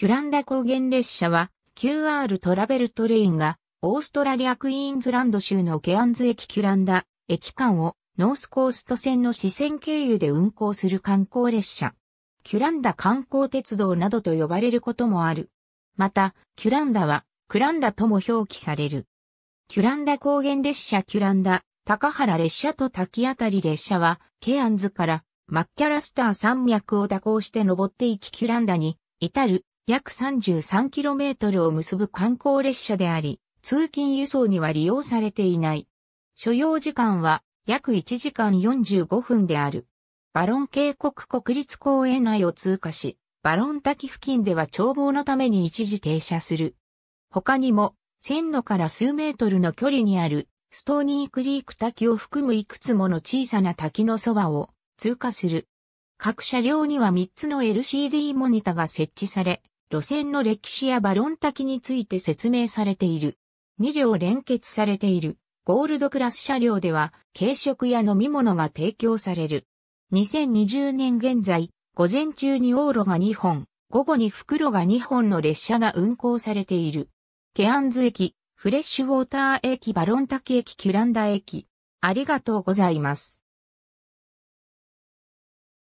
キュランダ高原列車は QR トラベルトレインがオーストラリアクイーンズランド州のケアンズ駅キュランダ駅間をノースコースト線の支線経由で運行する観光列車。キュランダ観光鉄道などと呼ばれることもある。また、キュランダはクランダとも表記される。キュランダ高原列車キュランダ、高原列車と滝あたり列車は、ケアンズからマッキャラスター山脈を蛇行して登っていきキュランダに至る約 33km を結ぶ観光列車であり、通勤輸送には利用されていない。所要時間は約1時間45分である。バロン渓谷国立公園内を通過し、バロン滝付近では眺望のために一時停車する。他にも、線路から数メートルの距離にあるストーニークリーク滝を含むいくつもの小さな滝のそばを通過する。各車両には3つの LCD モニタが設置され、路線の歴史やバロン滝について説明されている。2両連結されているゴールドクラス車両では軽食や飲み物が提供される。2020年現在、午前中に往路が2本、午後に袋が2本の列車が運行されている。ケアンズ駅、フレッシュウォーター駅、バロン滝駅、キュランダ駅。ありがとうございます。